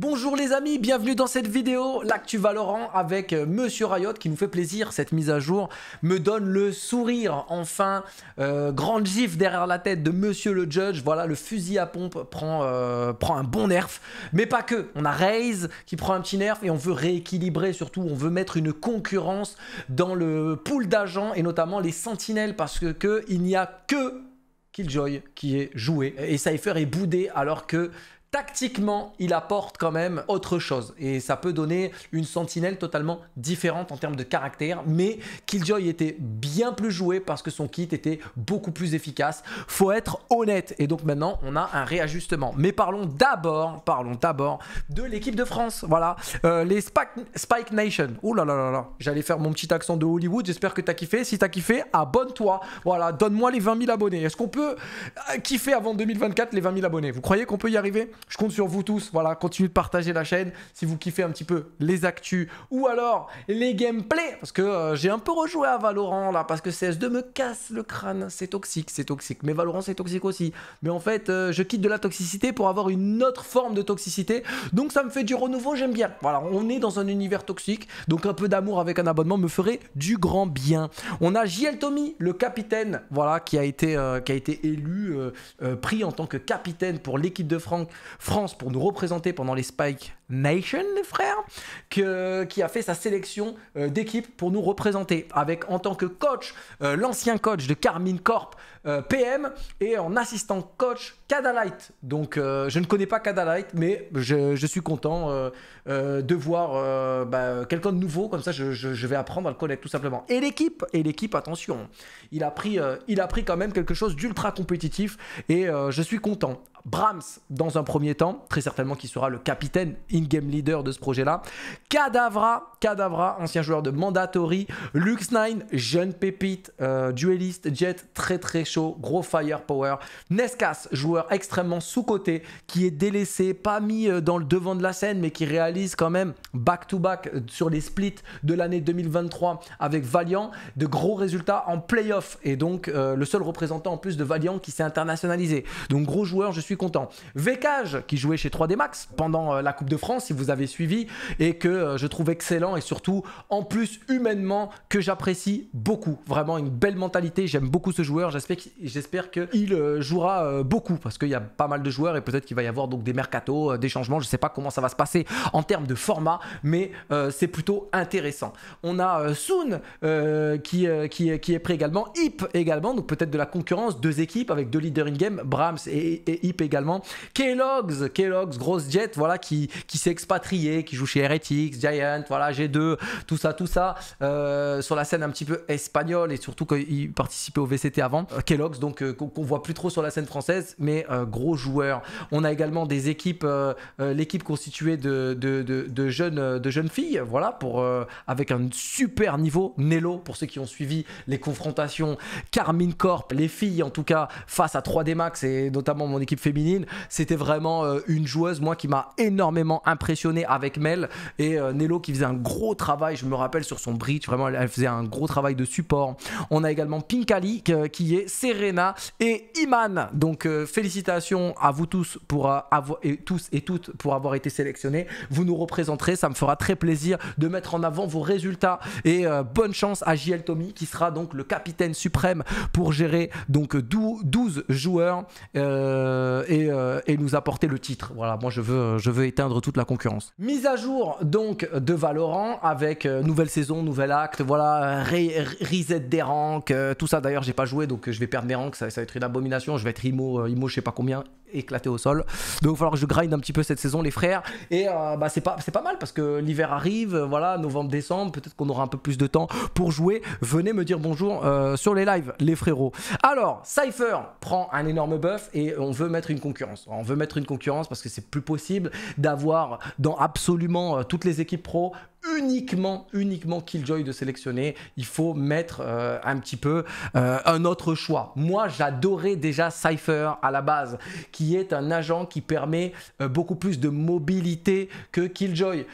Bonjour les amis, bienvenue dans cette vidéo, l'actu Valorant avec euh, Monsieur Riot qui nous fait plaisir, cette mise à jour me donne le sourire, enfin, euh, grand gif derrière la tête de Monsieur le Judge, voilà le fusil à pompe prend, euh, prend un bon nerf, mais pas que, on a Raze qui prend un petit nerf et on veut rééquilibrer surtout, on veut mettre une concurrence dans le pool d'agents et notamment les sentinelles parce que, que il n'y a que Killjoy qui est joué et Cypher est boudé alors que tactiquement, il apporte quand même autre chose. Et ça peut donner une sentinelle totalement différente en termes de caractère. Mais Killjoy était bien plus joué parce que son kit était beaucoup plus efficace. Faut être honnête. Et donc maintenant, on a un réajustement. Mais parlons d'abord, parlons d'abord de l'équipe de France. Voilà, euh, les Spike, Nation. Oh là là là là. J'allais faire mon petit accent de Hollywood. J'espère que t'as kiffé. Si t'as kiffé, abonne-toi. Voilà, donne-moi les 20 000 abonnés. Est-ce qu'on peut euh, kiffer avant 2024 les 20 000 abonnés Vous croyez qu'on peut y arriver je compte sur vous tous. Voilà, continuez de partager la chaîne si vous kiffez un petit peu les actus ou alors les gameplays. Parce que euh, j'ai un peu rejoué à Valorant là, parce que CS2 me casse le crâne. C'est toxique, c'est toxique. Mais Valorant, c'est toxique aussi. Mais en fait, euh, je quitte de la toxicité pour avoir une autre forme de toxicité. Donc ça me fait du renouveau, j'aime bien. Voilà, on est dans un univers toxique. Donc un peu d'amour avec un abonnement me ferait du grand bien. On a JL Tommy, le capitaine, voilà, qui a été, euh, qui a été élu, pris en tant que capitaine pour l'équipe de Franck, France pour nous représenter pendant les spikes Nation, les frères, que, qui a fait sa sélection euh, d'équipe pour nous représenter, avec en tant que coach, euh, l'ancien coach de Carmine Corp, euh, PM, et en assistant coach, Cadalight. Donc je ne connais pas Cadalight, mais je, suis content de voir bah, quelqu'un de nouveau, comme ça je, vais apprendre à le connaître tout simplement. Et l'équipe, et l'équipe, attention, il a pris, il a pris quand même quelque chose d'ultra compétitif, et je suis content. Brahms, dans un premier temps, très certainement qui sera le capitaine game leader de ce projet-là. Cadavra, Cadavra, ancien joueur de Mandatory. Lux9, jeune pépite, euh, dueliste, jet, très très chaud, gros firepower. Nescas, joueur extrêmement sous-coté, qui est délaissé, pas mis euh, dans le devant de la scène, mais qui réalise quand même back-to-back euh, sur les splits de l'année 2023 avec Valiant, de gros résultats en playoff. Et donc, le seul représentant en plus de Valiant qui s'est internationalisé. Donc, gros joueur, je suis content. Vecage, qui jouait chez 3D Max pendant la Coupe de France si vous avez suivi, et que euh, je trouve excellent et surtout, en plus, humainement, que j'apprécie beaucoup. Vraiment une belle mentalité, j'aime beaucoup ce joueur, j'espère j'espère que qu'il euh, jouera euh, beaucoup, parce qu'il y a pas mal de joueurs et peut-être qu'il va y avoir donc des mercatos, des changements, je sais pas comment ça va se passer en termes de format, mais c'est plutôt intéressant. On a Soon qui, qui, est prêt également, Hip également, donc peut-être de la concurrence, deux équipes avec deux leaders in-game, Brahms et, Hip également, Kellogg's, Kellogg's, Grosse Jet, voilà, qui s'est expatrié, qui joue chez Heretics, Giant, voilà, G2, tout ça, tout ça, euh, sur la scène un petit peu espagnole et surtout qu'il participait au VCT avant. Euh, Kellogg's, donc euh, qu'on voit plus trop sur la scène française, mais euh, gros joueur. On a également des équipes, l'équipe constituée de, de, de, jeunes, de jeunes filles, voilà, pour, avec un super niveau. Nello, pour ceux qui ont suivi les confrontations, Carmine Corp, les filles en tout cas, face à 3D Max et notamment mon équipe féminine, c'était vraiment une joueuse, moi, qui m'a énormément impressionné avec Mel et Nelo euh, Nello qui faisait un gros travail, je me rappelle, sur son bridge. Vraiment, elle faisait un gros travail de support. On a également Pinkali qui est Serena et Iman. Donc, euh, félicitations à vous tous pour euh, avoir et tous et toutes pour avoir été sélectionnés. Vous nous représenterez, ça me fera très plaisir de mettre en avant vos résultats et bonne chance à JL Tommy qui sera donc le capitaine suprême pour gérer donc 12 joueurs et, nous apporter le titre. Voilà, moi je veux je veux éteindre toute la concurrence. Mise à jour donc de Valorant avec euh, nouvelle saison, nouvel acte, voilà, re reset des ranks, euh, tout ça. D'ailleurs, j'ai pas joué donc je vais perdre mes rangs. ça, ça va être une abomination. Je vais être IMO, euh, IMO je sais pas combien, éclaté au sol. Donc il va falloir que je grind un petit peu cette saison, les frères. Et euh, bah, c'est pas, pas mal parce que l'hiver arrive, euh, voilà, novembre, décembre, peut-être qu'on aura un peu plus de temps pour jouer. Venez me dire bonjour euh, sur les lives, les frérots. Alors, Cypher prend un énorme buff et on veut mettre une concurrence. On veut mettre une concurrence parce que c'est plus possible d'avoir dans absolument toutes les équipes pro uniquement, uniquement Killjoy de sélectionner. Il faut mettre euh, un petit peu euh, un autre choix. Moi, j'adorais déjà Cypher à la base, qui est un agent qui permet euh, beaucoup plus de mobilité que Killjoy,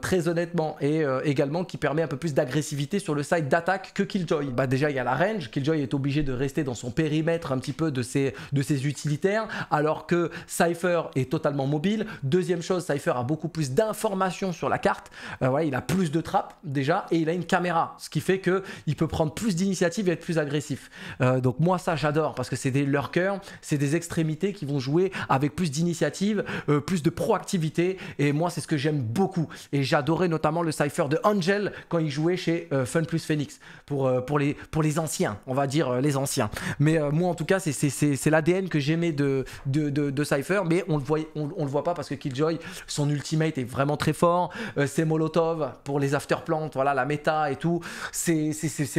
très honnêtement, et également qui permet un peu plus d'agressivité sur le site d'attaque que Killjoy. Bah, déjà, il y a la range. Killjoy est obligé de rester dans son périmètre un petit peu de ses, de ses utilitaires, alors que Cypher est totalement mobile. Deuxième chose, Cypher a beaucoup plus d'informations sur la carte. Ben il a plus de trappes déjà et il a une caméra, ce qui fait que il peut prendre plus d'initiatives et être plus agressif. Euh, donc moi ça j'adore parce que c'est des lurkers, c'est des extrémités qui vont jouer avec plus d'initiative, euh, plus de proactivité et moi c'est ce que j'aime beaucoup et j'adorais notamment le Cypher de Angel quand il jouait chez euh, Fun Plus Phoenix pour pour les pour les anciens, on va dire les anciens. Mais moi en tout cas c'est l'ADN que j'aimais de de, Cypher mais on le voit on, le voit pas parce que Killjoy son ultimate est vraiment très fort, c'est molotov pour les afterplants, voilà, la méta et tout, c'est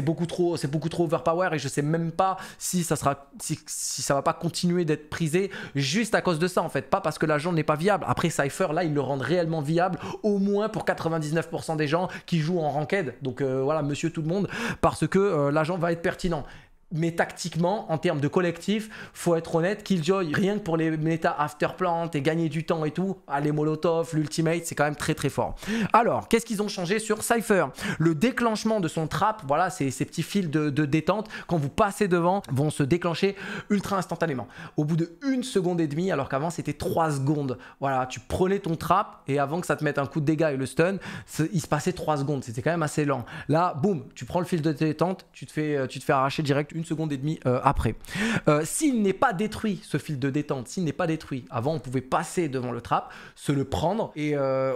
beaucoup trop, c'est beaucoup trop overpower et je sais même pas si ça sera, si, ça va pas continuer d'être prisé juste à cause de ça en fait, pas parce que l'agent n'est pas viable. Après Cypher, là, il le rendent réellement viable, au moins pour 99% des gens qui jouent en ranked. Donc euh, voilà, monsieur tout le monde, parce que euh, l'agent va être pertinent mais tactiquement, en termes de collectif, faut être honnête, Killjoy, rien que pour les méta afterplant et gagner du temps et tout, ah, les Molotov, l'ultimate, c'est quand même très très fort. Alors, qu'est-ce qu'ils ont changé sur Cypher Le déclenchement de son trap, voilà, ces, ces petits fils de, détente, quand vous passez devant, vont se déclencher ultra instantanément. Au bout de une seconde et demie, alors qu'avant c'était trois secondes. Voilà, tu prenais ton trap et avant que ça te mette un coup de dégâts et le stun, il se passait trois secondes. C'était quand même assez lent. Là, boum, tu prends le fil de détente, tu te fais, euh, tu te fais arracher direct seconde et demie euh, après. Euh, s'il n'est pas détruit, ce fil de détente, s'il n'est pas détruit, avant on pouvait passer devant le trap, se le prendre, et euh,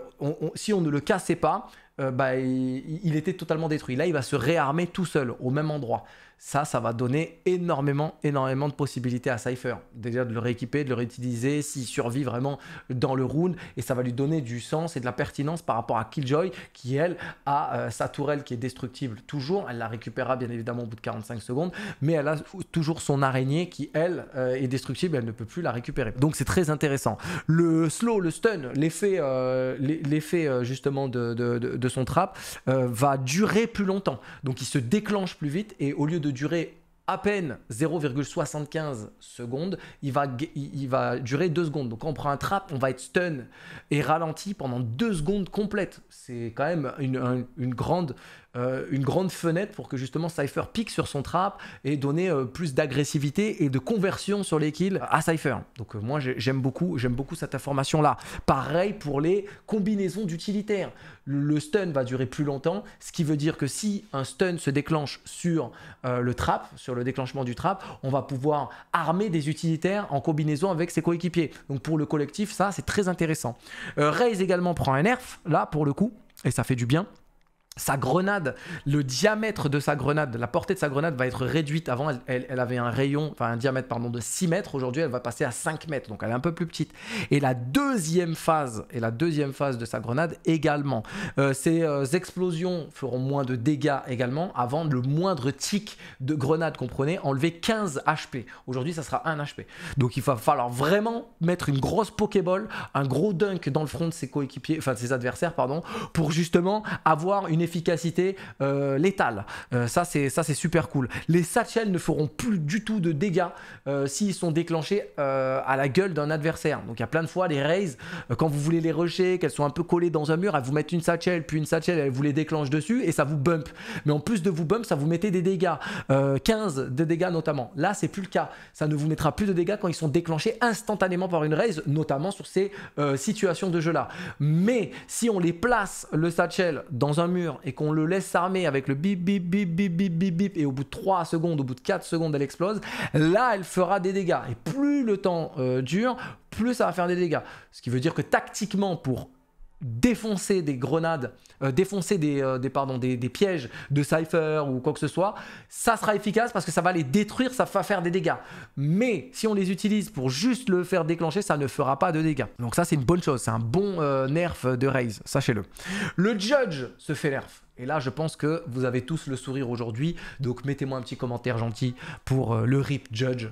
si on ne le cassait pas, bah, il était totalement détruit. Là, il va se réarmer tout seul, au même endroit ça, ça va donner énormément, énormément de possibilités à Cypher. Déjà de le rééquiper, de le réutiliser, s'il survit vraiment dans le round, et ça va lui donner du sens et de la pertinence par rapport à Killjoy, qui elle a euh, sa tourelle qui est destructible toujours, elle la récupérera bien évidemment au bout de 45 secondes, mais elle a toujours son araignée qui elle euh, est destructible, elle ne peut plus la récupérer. Donc c'est très intéressant. Le slow, le stun, l'effet euh, l'effet justement de, de, son trap va durer plus longtemps, donc il se déclenche plus vite, et au lieu de durer à peine 0,75 secondes, il va, il va durer 2 secondes. Donc quand on prend un trap, on va être stun et ralenti pendant 2 secondes complètes. C'est quand même une, une, grande euh, une grande fenêtre pour que justement Cypher pique sur son trap et donner euh, plus d'agressivité et de conversion sur les kills à Cypher. Donc euh, moi j'aime beaucoup, j'aime beaucoup cette information là. Pareil pour les combinaisons d'utilitaires. Le stun va durer plus longtemps, ce qui veut dire que si un stun se déclenche sur le trap, sur le déclenchement du trap, on va pouvoir armer des utilitaires en combinaison avec ses coéquipiers. Donc pour le collectif, ça c'est très intéressant. Raze également prend un nerf là pour le coup et ça fait du bien sa grenade, le diamètre de sa grenade, la portée de sa grenade va être réduite. Avant, elle, avait un rayon, enfin un diamètre pardon, de 6 mètres. Aujourd'hui, elle va passer à 5 mètres, donc elle est un peu plus petite. Et la deuxième phase, et la deuxième phase de sa grenade également. Euh, ces euh, explosions feront moins de dégâts également. Avant, le moindre tic de grenade qu'on prenait enlevait 15 HP. Aujourd'hui, ça sera 1 HP. Donc il va falloir vraiment mettre une grosse Pokéball, un gros dunk dans le front de ses coéquipiers, enfin de ses adversaires, pardon, pour justement avoir une efficacité euh, létale. Euh, ça, c'est super cool. Les satchels ne feront plus du tout de dégâts euh, s'ils sont déclenchés à la gueule d'un adversaire. Donc il y a plein de fois les raises, quand vous voulez les rusher, qu'elles sont un peu collées dans un mur, elles vous mettent une satchel, puis une satchel, elles vous les déclenchent dessus et ça vous bump. Mais en plus de vous bump, ça vous mettait des dégâts. 15 de dégâts notamment. Là, c'est plus le cas. Ça ne vous mettra plus de dégâts quand ils sont déclenchés instantanément par une raise, notamment sur ces situations de jeu-là. Mais si on les place, le satchel, dans un mur, et qu'on le laisse s'armer avec le bip bip bip bip bip bip et au bout de 3 secondes, au bout de 4 secondes elle explose, là elle fera des dégâts. Et plus le temps euh, dure, plus ça va faire des dégâts. Ce qui veut dire que tactiquement pour défoncer des grenades, euh, défoncer euh, des, des pièges de Cypher ou quoi que ce soit, ça sera efficace parce que ça va les détruire, ça va faire des dégâts. Mais si on les utilise pour juste le faire déclencher, ça ne fera pas de dégâts. Donc ça c'est une bonne chose, c'est un bon euh, nerf de Raze, sachez-le. Le Judge se fait nerf. Et là, je pense que vous avez tous le sourire aujourd'hui. Donc, mettez-moi un petit commentaire gentil pour le RIP Judge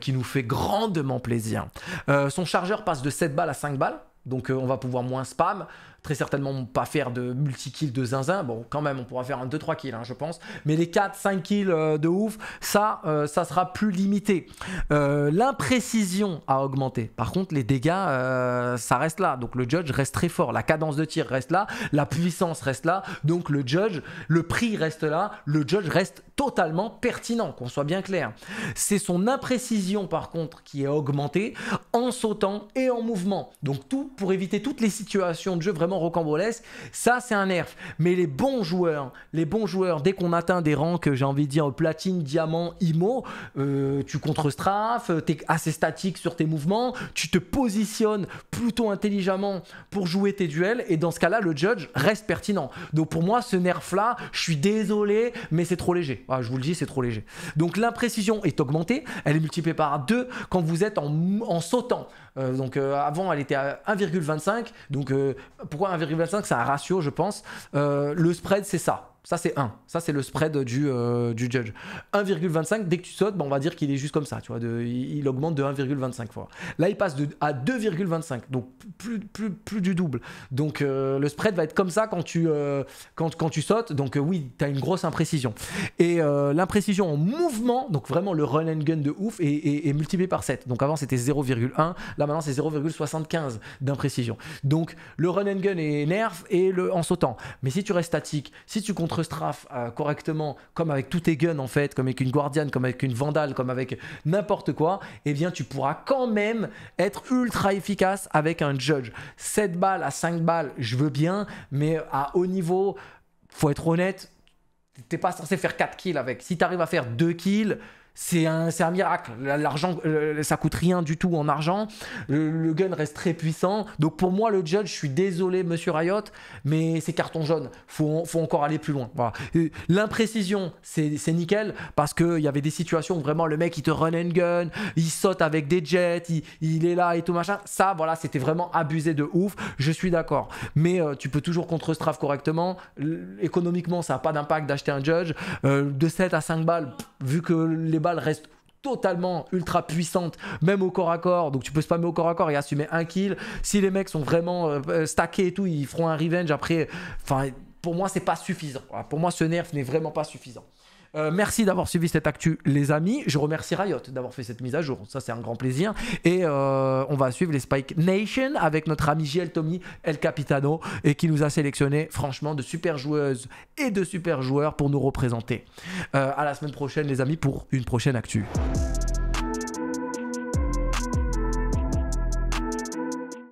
qui nous fait grandement plaisir. son chargeur passe de 7 balles à 5 balles. Donc euh, on va pouvoir moins spam. Très certainement pas faire de multi kill de zinzin. Bon, quand même, on pourra faire un 2-3 kills, hein, je pense. Mais les 4-5 kills euh, de ouf, ça, euh, ça sera plus limité. Euh, l'imprécision a augmenté. Par contre, les dégâts, ça reste là. Donc le judge reste très fort. La cadence de tir reste là. La puissance reste là. Donc le judge, le prix reste là. Le judge reste totalement pertinent, qu'on soit bien clair. C'est son imprécision par contre qui est augmentée en sautant et en mouvement. Donc tout pour éviter toutes les situations de jeu vraiment rocambolesque. Ça, c'est un nerf. Mais les bons joueurs, les bons joueurs, dès qu'on atteint des rangs, j'ai envie de dire platine, diamant, IMO, euh, tu contre-strafe, euh, t'es assez statique sur tes mouvements, tu te positionnes plutôt intelligemment pour jouer tes duels. Et dans ce cas-là, le judge reste pertinent. Donc pour moi, ce nerf-là, je suis désolé, mais c'est trop léger. Ah, je vous le dis, c'est trop léger. Donc l'imprécision est augmentée, elle est multipliée par 2 quand vous êtes en, sautant. Euh, donc avant, elle était à 1,25. Donc pourquoi 1,5 C'est un ratio, je pense. Euh, le spread, c'est ça. Ça, c'est 1. Ça, c'est le spread du, euh, du judge. 1,25, dès que tu sautes, on va dire qu'il est juste comme ça. Tu vois, de, il augmente de 1,25 fois. Là, il passe de, à 2,25. Donc, plus, plus, plus du double. Donc, euh, le spread va être comme ça quand tu, euh, quand, quand tu sautes. Donc, oui, tu as une grosse imprécision. Et l'imprécision en mouvement, donc vraiment le run and gun de ouf, est, est, multiplié par 7. Donc, avant, c'était 0,1. Là, maintenant, c'est 0,75 d'imprécision. Donc, le run and gun est nerf et le, en sautant. Mais si tu restes statique, si tu comptes strafe euh, correctement, comme avec tous tes guns en fait, comme avec une guardiane comme avec une Vandale, comme avec n'importe quoi, eh bien tu pourras quand même être ultra efficace avec un Judge. 7 balles à 5 balles, je veux bien, mais à haut niveau, faut être honnête, t'es pas censé faire 4 kills avec. Si t'arrives à faire 2 kills, c'est un, un, miracle. L'argent, euh, ça coûte rien du tout en argent. Le, gun reste très puissant. Donc pour moi, le judge, je suis désolé, monsieur Riot, mais c'est carton jaune. Faut, faut encore aller plus loin. Euh, l'imprécision, c'est nickel parce qu'il y avait des situations vraiment le mec il te run and gun, il saute avec des jets, il, est là et tout machin. Ça, voilà, c'était vraiment abusé de ouf. Je suis d'accord. Mais euh, tu peux toujours contre strafe correctement. économiquement, ça n'a pas d'impact d'acheter un judge. de 7 à 5 balles, vu que les balle reste totalement ultra puissante, même au corps à corps. Donc tu peux spammer au corps à corps et assumer un kill. Si les mecs sont vraiment euh, euh, stackés et tout, ils feront un revenge après. Enfin, pour moi, c'est pas suffisant. Pour moi, ce nerf n'est vraiment pas suffisant. Euh, merci d'avoir suivi cette actu, les amis. Je remercie Riot d'avoir fait cette mise à jour. Ça, c'est un grand plaisir. Et euh, on va suivre les Spike Nation avec notre ami JL Tommy El Capitano et qui nous a sélectionné, franchement, de super joueuses et de super joueurs pour nous représenter. Euh, à la semaine prochaine, les amis, pour une prochaine actu.